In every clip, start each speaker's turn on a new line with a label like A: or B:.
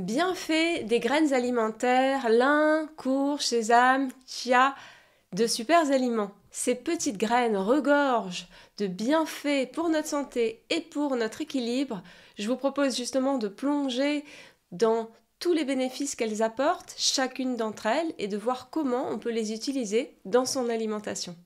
A: Bienfaits des graines alimentaires, lin, courge, sésame, chia, de super aliments. Ces petites graines regorgent de bienfaits pour notre santé et pour notre équilibre. Je vous propose justement de plonger dans tous les bénéfices qu'elles apportent, chacune d'entre elles, et de voir comment on peut les utiliser dans son alimentation.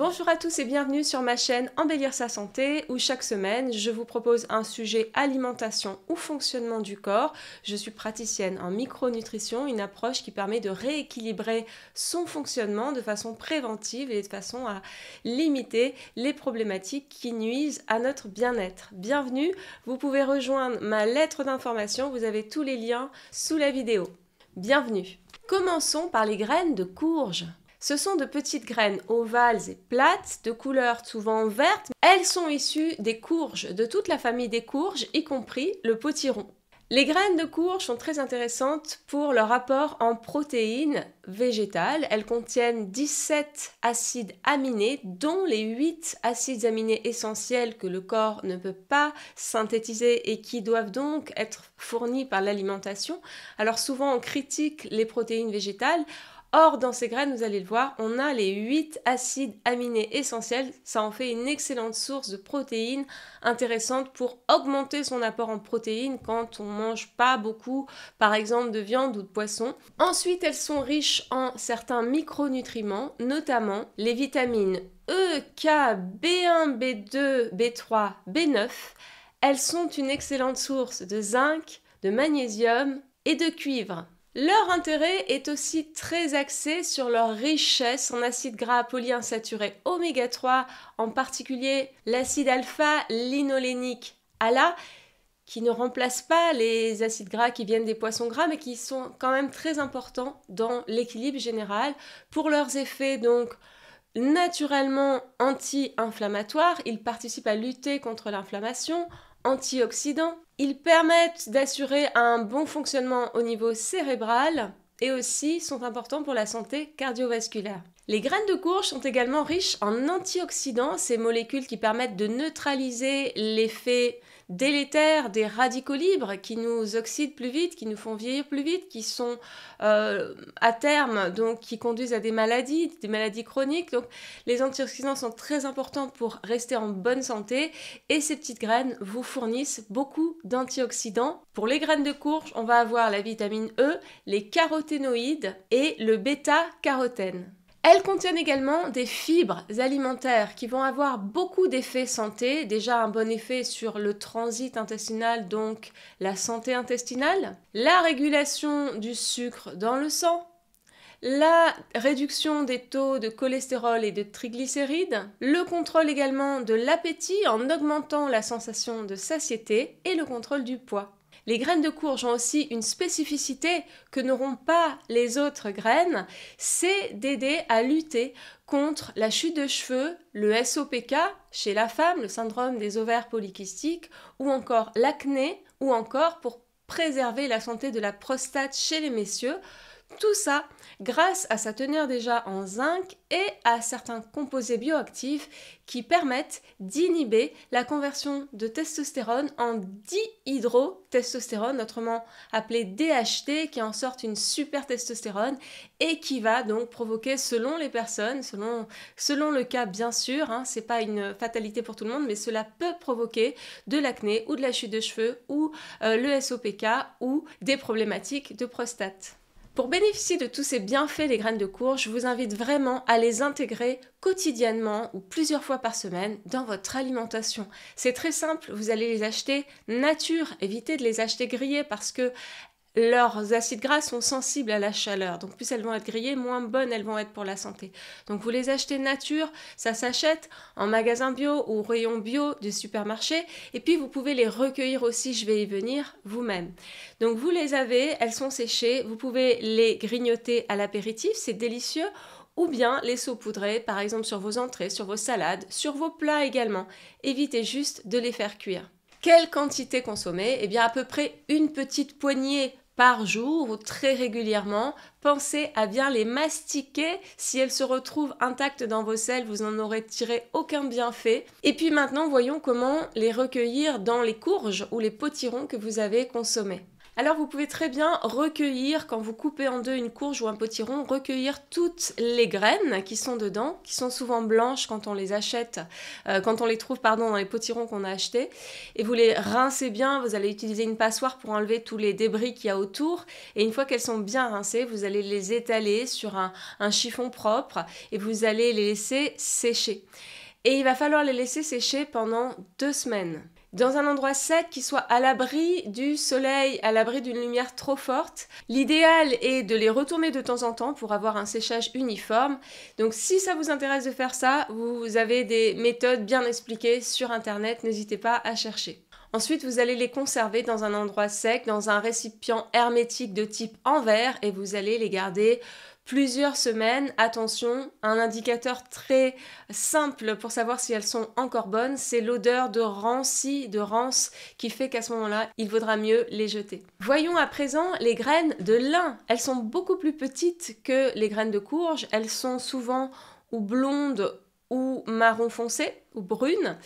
A: Bonjour à tous et bienvenue sur ma chaîne Embellir sa santé où chaque semaine je vous propose un sujet alimentation ou fonctionnement du corps. Je suis praticienne en micronutrition, une approche qui permet de rééquilibrer son fonctionnement de façon préventive et de façon à limiter les problématiques qui nuisent à notre bien-être. Bienvenue, vous pouvez rejoindre ma lettre d'information, vous avez tous les liens sous la vidéo. Bienvenue. Commençons par les graines de courge. Ce sont de petites graines ovales et plates, de couleur souvent verte. Elles sont issues des courges, de toute la famille des courges, y compris le potiron. Les graines de courge sont très intéressantes pour leur apport en protéines végétales. Elles contiennent 17 acides aminés, dont les 8 acides aminés essentiels que le corps ne peut pas synthétiser et qui doivent donc être fournis par l'alimentation. Alors souvent on critique les protéines végétales. Or, dans ces graines, vous allez le voir, on a les 8 acides aminés essentiels. Ça en fait une excellente source de protéines intéressante pour augmenter son apport en protéines quand on ne mange pas beaucoup, par exemple, de viande ou de poisson. Ensuite, elles sont riches en certains micronutriments, notamment les vitamines E, K, B1, B2, B3, B9. Elles sont une excellente source de zinc, de magnésium et de cuivre. Leur intérêt est aussi très axé sur leur richesse en acides gras polyinsaturés oméga 3, en particulier l'acide alpha linolénique ALA, qui ne remplace pas les acides gras qui viennent des poissons gras, mais qui sont quand même très importants dans l'équilibre général. Pour leurs effets donc naturellement anti-inflammatoires, ils participent à lutter contre l'inflammation, antioxydants. Ils permettent d'assurer un bon fonctionnement au niveau cérébral et aussi sont importants pour la santé cardiovasculaire. Les graines de courge sont également riches en antioxydants, ces molécules qui permettent de neutraliser l'effet délétères, des radicaux libres qui nous oxydent plus vite, qui nous font vieillir plus vite, qui sont euh, à terme, donc qui conduisent à des maladies, des maladies chroniques. Donc les antioxydants sont très importants pour rester en bonne santé et ces petites graines vous fournissent beaucoup d'antioxydants. Pour les graines de courge, on va avoir la vitamine E, les caroténoïdes et le bêta-carotène. Elles contiennent également des fibres alimentaires qui vont avoir beaucoup d'effets santé, déjà un bon effet sur le transit intestinal, donc la santé intestinale, la régulation du sucre dans le sang, la réduction des taux de cholestérol et de triglycérides, le contrôle également de l'appétit en augmentant la sensation de satiété et le contrôle du poids. Les graines de courge ont aussi une spécificité que n'auront pas les autres graines, c'est d'aider à lutter contre la chute de cheveux, le SOPK chez la femme, le syndrome des ovaires polykystiques, ou encore l'acné, ou encore pour préserver la santé de la prostate chez les messieurs. Tout ça, grâce à sa teneur déjà en zinc et à certains composés bioactifs qui permettent d'inhiber la conversion de testostérone en dihydrotestostérone, autrement appelé DHT, qui en sorte une super testostérone et qui va donc provoquer, selon les personnes, selon, le cas bien sûr, ce hein, c'est pas une fatalité pour tout le monde, mais cela peut provoquer de l'acné ou de la chute de cheveux ou euh, le SOPK ou des problématiques de prostate. Pour bénéficier de tous ces bienfaits des graines de courge, je vous invite vraiment à les intégrer quotidiennement ou plusieurs fois par semaine dans votre alimentation. C'est très simple, vous allez les acheter nature, évitez de les acheter grillées parce que leurs acides gras sont sensibles à la chaleur. Donc plus elles vont être grillées, moins bonnes elles vont être pour la santé. Donc vous les achetez nature, ça s'achète en magasin bio ou rayon bio du supermarché. Et puis vous pouvez les recueillir aussi, je vais y venir, vous-même. Donc vous les avez, elles sont séchées, vous pouvez les grignoter à l'apéritif, c'est délicieux ou bien les saupoudrer par exemple sur vos entrées, sur vos salades, sur vos plats également. Évitez juste de les faire cuire. Quelle quantité consommer Eh bien à peu près une petite poignée par jour ou très régulièrement. Pensez à bien les mastiquer. Si elles se retrouvent intactes dans vos selles, vous n'en aurez tiré aucun bienfait. Et puis maintenant, voyons comment les recueillir dans les courges ou les potirons que vous avez consommés. Alors vous pouvez très bien recueillir, quand vous coupez en deux une courge ou un potiron, recueillir toutes les graines qui sont dedans, qui sont souvent blanches quand on les achète, euh, quand on les trouve pardon, dans les potirons qu'on a achetés, et vous les rincez bien, vous allez utiliser une passoire pour enlever tous les débris qu'il y a autour, et une fois qu'elles sont bien rincées, vous allez les étaler sur un chiffon propre, et vous allez les laisser sécher. Et il va falloir les laisser sécher pendant deux semaines dans un endroit sec qui soit à l'abri du soleil, à l'abri d'une lumière trop forte. L'idéal est de les retourner de temps en temps pour avoir un séchage uniforme. Donc si ça vous intéresse de faire ça, vous avez des méthodes bien expliquées sur internet, n'hésitez pas à chercher. Ensuite, vous allez les conserver dans un endroit sec, dans un récipient hermétique de type en verre et vous allez les garder plusieurs semaines. Attention, un indicateur très simple pour savoir si elles sont encore bonnes, c'est l'odeur de ranci, de rance, qui fait qu'à ce moment-là, il vaudra mieux les jeter. Voyons à présent les graines de lin. Elles sont beaucoup plus petites que les graines de courge. Elles sont souvent ou blondes ou marron foncé ou brunes.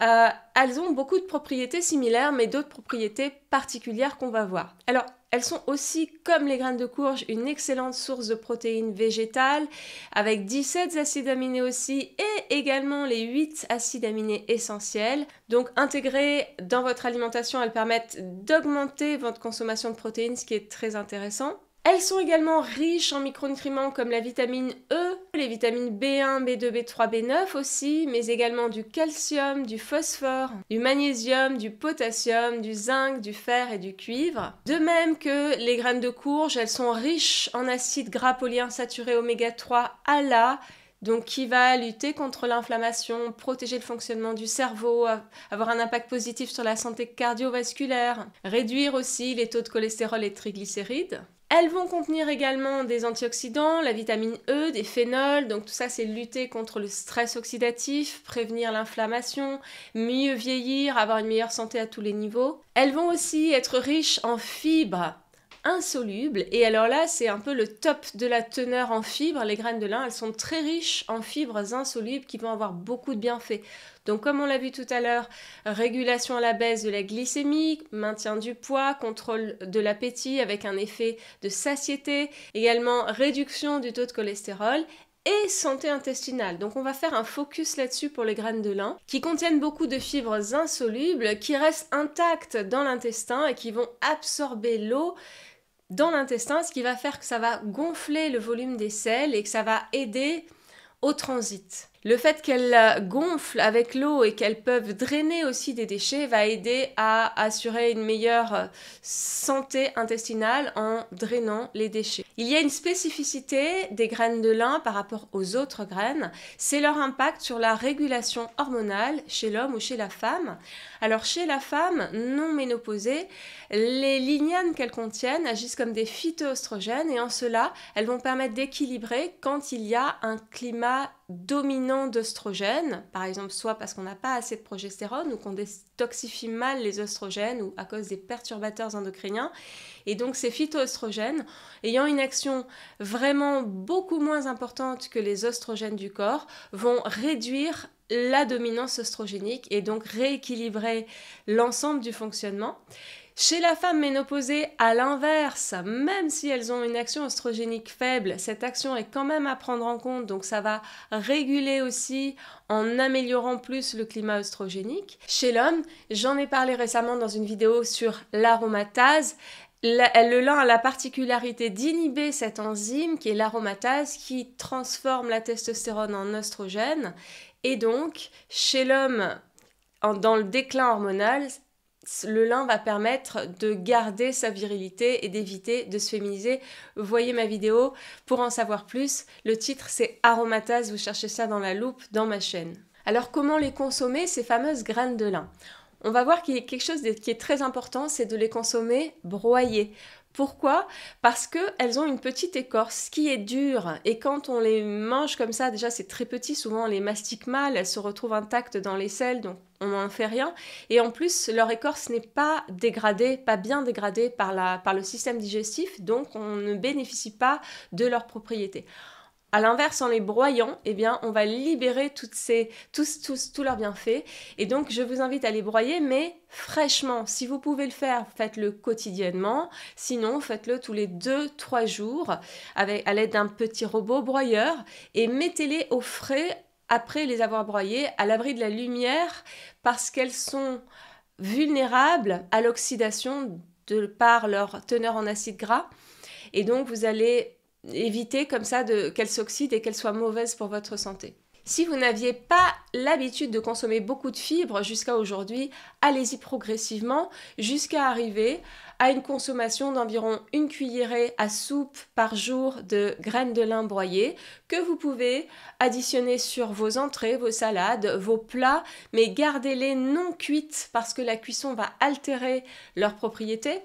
A: Euh, elles ont beaucoup de propriétés similaires, mais d'autres propriétés particulières qu'on va voir. Alors, elles sont aussi, comme les graines de courge, une excellente source de protéines végétales, avec 17 acides aminés aussi, et également les 8 acides aminés essentiels. Donc, intégrées dans votre alimentation, elles permettent d'augmenter votre consommation de protéines, ce qui est très intéressant. Elles sont également riches en micronutriments comme la vitamine E, les vitamines B1, B2, B3, B9 aussi, mais également du calcium, du phosphore, du magnésium, du potassium, du zinc, du fer et du cuivre. De même que les graines de courge, elles sont riches en acides gras polyinsaturés oméga 3 ALA, donc qui va lutter contre l'inflammation, protéger le fonctionnement du cerveau, euh, avoir un impact positif sur la santé cardiovasculaire, réduire aussi les taux de cholestérol et triglycérides. Elles vont contenir également des antioxydants, la vitamine E, des phénols, donc tout ça c'est lutter contre le stress oxydatif, prévenir l'inflammation, mieux vieillir, avoir une meilleure santé à tous les niveaux. Elles vont aussi être riches en fibres, insolubles. Et alors là, c'est un peu le top de la teneur en fibres. Les graines de lin, elles sont très riches en fibres insolubles qui vont avoir beaucoup de bienfaits. Donc comme on l'a vu tout à l'heure, régulation à la baisse de la glycémie, maintien du poids, contrôle de l'appétit avec un effet de satiété, également réduction du taux de cholestérol et santé intestinale. Donc on va faire un focus là-dessus pour les graines de lin, qui contiennent beaucoup de fibres insolubles, qui restent intactes dans l'intestin et qui vont absorber l'eau dans l'intestin, ce qui va faire que ça va gonfler le volume des selles et que ça va aider au transit. Le fait qu'elles gonflent avec l'eau et qu'elles peuvent drainer aussi des déchets va aider à assurer une meilleure euh, santé intestinale en drainant les déchets. Il y a une spécificité des graines de lin par rapport aux autres graines, c'est leur impact sur la régulation hormonale chez l'homme ou chez la femme. Alors chez la femme non ménopausée, les lignanes qu'elles contiennent agissent comme des phytoestrogènes et en cela, elles vont permettre d'équilibrer quand il y a un climat dominant d'oestrogènes, par exemple soit parce qu'on n'a pas assez de progestérone ou qu'on détoxifie mal les oestrogènes ou à cause des perturbateurs endocriniens. Et donc ces phytoestrogènes, ayant une action vraiment beaucoup moins importante que les oestrogènes du corps, vont réduire la dominance oestrogénique et donc rééquilibrer l'ensemble du fonctionnement. Chez la femme ménopausée, à l'inverse, même si elles ont une action oestrogénique faible, cette action est quand même à prendre en compte, donc ça va réguler aussi en améliorant plus le climat oestrogénique. Chez l'homme, j'en ai parlé récemment dans une vidéo sur l'aromatase, le lin a la particularité d'inhiber cette enzyme qui est l'aromatase qui transforme la testostérone en oestrogène et donc, chez l'homme, dans le déclin hormonal, le lin va permettre de garder sa virilité et d'éviter de se féminiser. Voyez ma vidéo pour en savoir plus. Le titre c'est Aromatase, vous cherchez ça dans la loupe dans ma chaîne. Alors comment les consommer ces fameuses graines de lin on va voir qu'il y a quelque chose qui est très important, c'est de les consommer broyées. Pourquoi Parce qu'elles ont une petite écorce qui est dure et quand on les mange comme ça, déjà c'est très petit, souvent on les mastique mal, elles se retrouvent intactes dans les selles, donc on n'en fait rien. Et en plus, leur écorce n'est pas dégradée, pas bien dégradée par, par le système digestif, donc on ne bénéficie pas de leurs propriétés. À l'inverse, en les broyant, eh bien, on va libérer toutes ces, tous, tous, tous leurs bienfaits. Et donc, je vous invite à les broyer, mais fraîchement. Si vous pouvez le faire, faites-le quotidiennement. Sinon, faites-le tous les deux, trois jours avec, à l'aide d'un petit robot broyeur et mettez-les au frais après les avoir broyés, à l'abri de la lumière, parce qu'elles sont vulnérables à l'oxydation de par leur teneur en acide gras. Et donc, vous allez éviter comme ça qu'elle s'oxyde et qu'elle soit mauvaise pour votre santé. Si vous n'aviez pas l'habitude de consommer beaucoup de fibres jusqu'à aujourd'hui, allez-y progressivement jusqu'à arriver à une consommation d'environ une cuillerée à soupe par jour de graines de lin broyées que vous pouvez additionner sur vos entrées, vos salades, vos plats, mais gardez-les non cuites parce que la cuisson va altérer leurs propriétés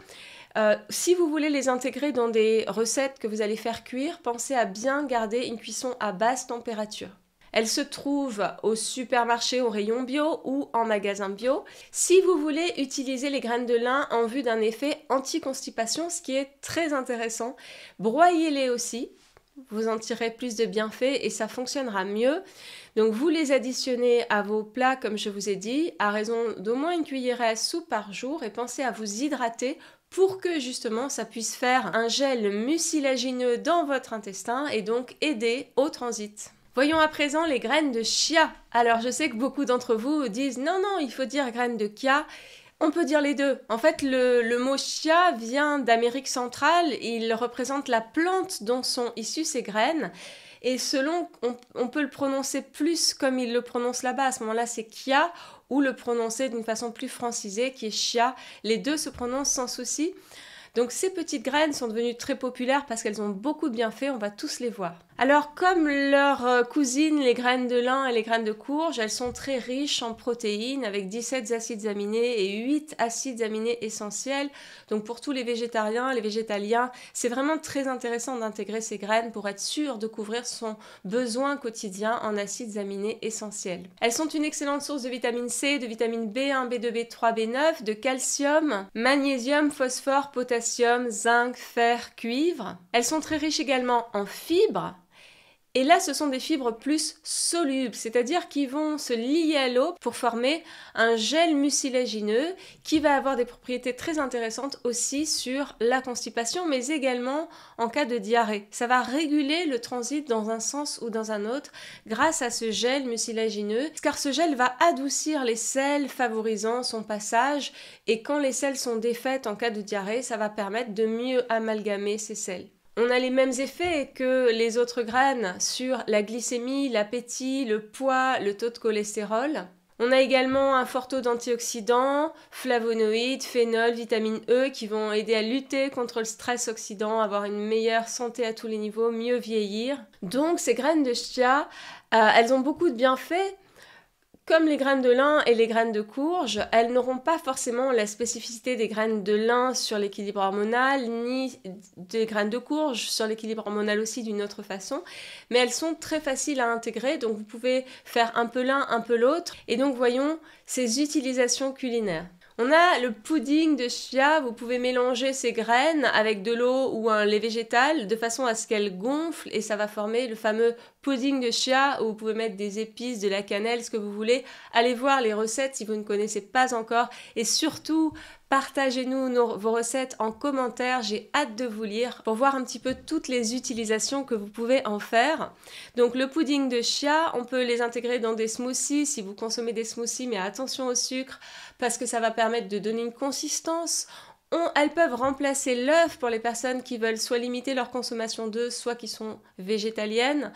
A: euh, si vous voulez les intégrer dans des recettes que vous allez faire cuire, pensez à bien garder une cuisson à basse température. Elles se trouvent au supermarché, au rayon bio ou en magasin bio. Si vous voulez utiliser les graines de lin en vue d'un effet anti-constipation, ce qui est très intéressant, broyez-les aussi. Vous en tirez plus de bienfaits et ça fonctionnera mieux. Donc vous les additionnez à vos plats, comme je vous ai dit, à raison d'au moins une cuillerée à soupe par jour et pensez à vous hydrater pour que justement ça puisse faire un gel mucilagineux dans votre intestin et donc aider au transit. Voyons à présent les graines de chia. Alors je sais que beaucoup d'entre vous disent non non il faut dire graines de chia. On peut dire les deux. En fait, le, le mot chia vient d'Amérique centrale. Il représente la plante dont sont issues ces graines. Et selon, on, peut le prononcer plus comme il le prononce là-bas. À ce moment-là, c'est Kia ou le prononcer d'une façon plus francisée qui est Chia. Les deux se prononcent sans souci. Donc ces petites graines sont devenues très populaires parce qu'elles ont beaucoup de bienfaits, on va tous les voir. Alors comme leurs euh, cousines, les graines de lin et les graines de courge, elles sont très riches en protéines avec 17 acides aminés et 8 acides aminés essentiels. Donc pour tous les végétariens, les végétaliens, c'est vraiment très intéressant d'intégrer ces graines pour être sûr de couvrir son besoin quotidien en acides aminés essentiels. Elles sont une excellente source de vitamine C, de vitamine B1, B2, B3, B9, de calcium, magnésium, phosphore, potassium, zinc, fer, cuivre. Elles sont très riches également en fibres et là, ce sont des fibres plus solubles, c'est-à-dire qui vont se lier à l'eau pour former un gel mucilagineux qui va avoir des propriétés très intéressantes aussi sur la constipation, mais également en cas de diarrhée. Ça va réguler le transit dans un sens ou dans un autre grâce à ce gel mucilagineux, car ce gel va adoucir les selles, favorisant son passage, et quand les selles sont défaites en cas de diarrhée, ça va permettre de mieux amalgamer ces selles on a les mêmes effets que les autres graines sur la glycémie, l'appétit, le poids, le taux de cholestérol. On a également un fort taux d'antioxydants, flavonoïdes, phénols, vitamine E qui vont aider à lutter contre le stress oxydant, avoir une meilleure santé à tous les niveaux, mieux vieillir. Donc ces graines de chia, euh, elles ont beaucoup de bienfaits comme les graines de lin et les graines de courge, elles n'auront pas forcément la spécificité des graines de lin sur l'équilibre hormonal, ni des graines de courge sur l'équilibre hormonal aussi d'une autre façon, mais elles sont très faciles à intégrer, donc vous pouvez faire un peu l'un, un peu l'autre, et donc voyons ces utilisations culinaires. On a le pudding de chia, vous pouvez mélanger ces graines avec de l'eau ou un lait végétal de façon à ce qu'elles gonflent et ça va former le fameux pudding de chia où vous pouvez mettre des épices, de la cannelle, ce que vous voulez. Allez voir les recettes si vous ne connaissez pas encore et surtout partagez-nous vos recettes en commentaire, j'ai hâte de vous lire pour voir un petit peu toutes les utilisations que vous pouvez en faire. Donc le pudding de chia, on peut les intégrer dans des smoothies si vous consommez des smoothies mais attention au sucre parce que ça va permettre de donner une consistance. elles peuvent remplacer l'œuf pour les personnes qui veulent soit limiter leur consommation d'œufs, soit qui sont végétaliennes,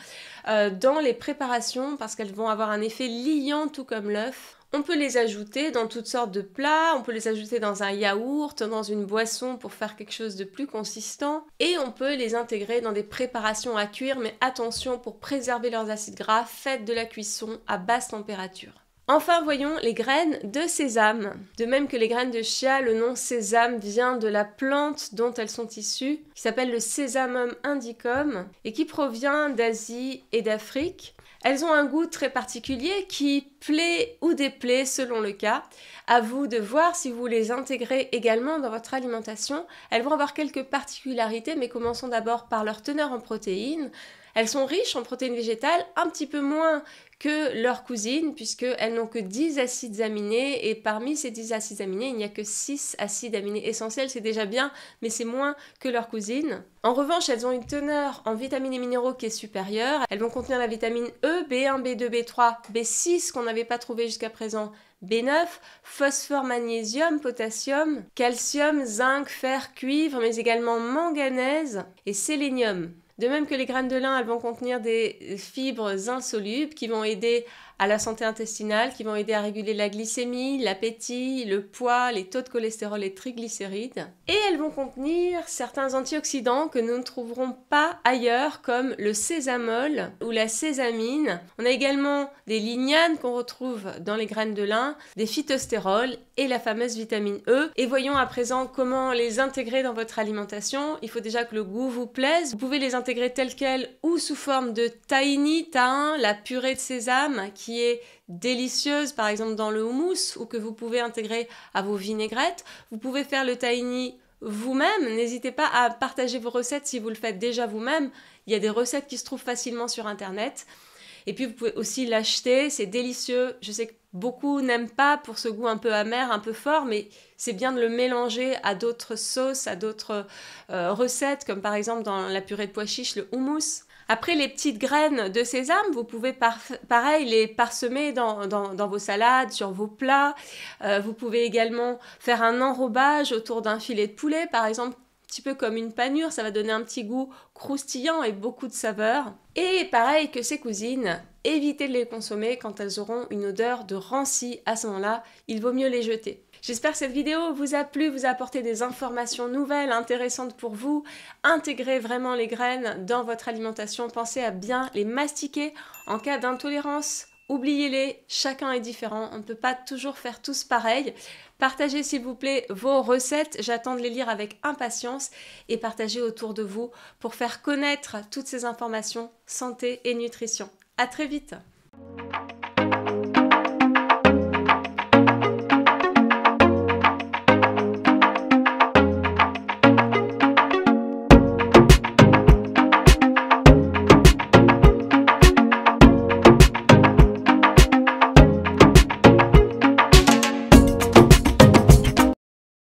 A: euh, dans les préparations parce qu'elles vont avoir un effet liant tout comme l'œuf. On peut les ajouter dans toutes sortes de plats, on peut les ajouter dans un yaourt, dans une boisson pour faire quelque chose de plus consistant, et on peut les intégrer dans des préparations à cuire, mais attention pour préserver leurs acides gras, faites de la cuisson à basse température. Enfin, voyons les graines de sésame. De même que les graines de chia, le nom sésame vient de la plante dont elles sont issues, qui s'appelle le sésamum indicum et qui provient d'Asie et d'Afrique. Elles ont un goût très particulier qui plaît ou déplaît selon le cas. À vous de voir si vous les intégrez également dans votre alimentation. Elles vont avoir quelques particularités, mais commençons d'abord par leur teneur en protéines. Elles sont riches en protéines végétales, un petit peu moins que leurs cousines, puisqu'elles n'ont que 10 acides aminés, et parmi ces 10 acides aminés, il n'y a que 6 acides aminés essentiels, c'est déjà bien, mais c'est moins que leurs cousines. En revanche, elles ont une teneur en vitamines et minéraux qui est supérieure. Elles vont contenir la vitamine E, B1, B2, B3, B6 qu'on n'avait pas trouvé jusqu'à présent, B9, phosphore, magnésium, potassium, calcium, zinc, fer, cuivre, mais également manganèse et sélénium. De même que les graines de lin, elles vont contenir des fibres insolubles qui vont aider à la santé intestinale, qui vont aider à réguler la glycémie, l'appétit, le poids, les taux de cholestérol et triglycérides. Et elles vont contenir certains antioxydants que nous ne trouverons pas ailleurs, comme le sésamol ou la sésamine. On a également des lignanes qu'on retrouve dans les graines de lin, des phytostérols et la fameuse vitamine E. Et voyons à présent comment les intégrer dans votre alimentation. Il faut déjà que le goût vous plaise. Vous pouvez les intégrer telles quelles ou sous forme de tahini, tahin, la purée de sésame qui qui est délicieuse, par exemple dans le houmous, ou que vous pouvez intégrer à vos vinaigrettes. Vous pouvez faire le tahini vous-même. N'hésitez pas à partager vos recettes si vous le faites déjà vous-même. Il y a des recettes qui se trouvent facilement sur Internet. Et puis vous pouvez aussi l'acheter, c'est délicieux. Je sais que beaucoup n'aiment pas pour ce goût un peu amer, un peu fort, mais c'est bien de le mélanger à d'autres sauces, à d'autres euh, recettes, comme par exemple dans la purée de pois chiche, le houmous. Après, les petites graines de sésame, vous pouvez pareil les parsemer dans, vos salades, sur vos plats. Euh, vous pouvez également faire un enrobage autour d'un filet de poulet, par exemple, un petit peu comme une panure, ça va donner un petit goût croustillant et beaucoup de saveur. Et pareil que ses cousines, évitez de les consommer quand elles auront une odeur de ranci. À ce moment-là, il vaut mieux les jeter. J'espère que cette vidéo vous a plu, vous a apporté des informations nouvelles, intéressantes pour vous. Intégrez vraiment les graines dans votre alimentation, pensez à bien les mastiquer en cas d'intolérance. Oubliez-les, chacun est différent, on ne peut pas toujours faire tous pareil. Partagez s'il vous plaît vos recettes, j'attends de les lire avec impatience et partagez autour de vous pour faire connaître toutes ces informations santé et nutrition. À très vite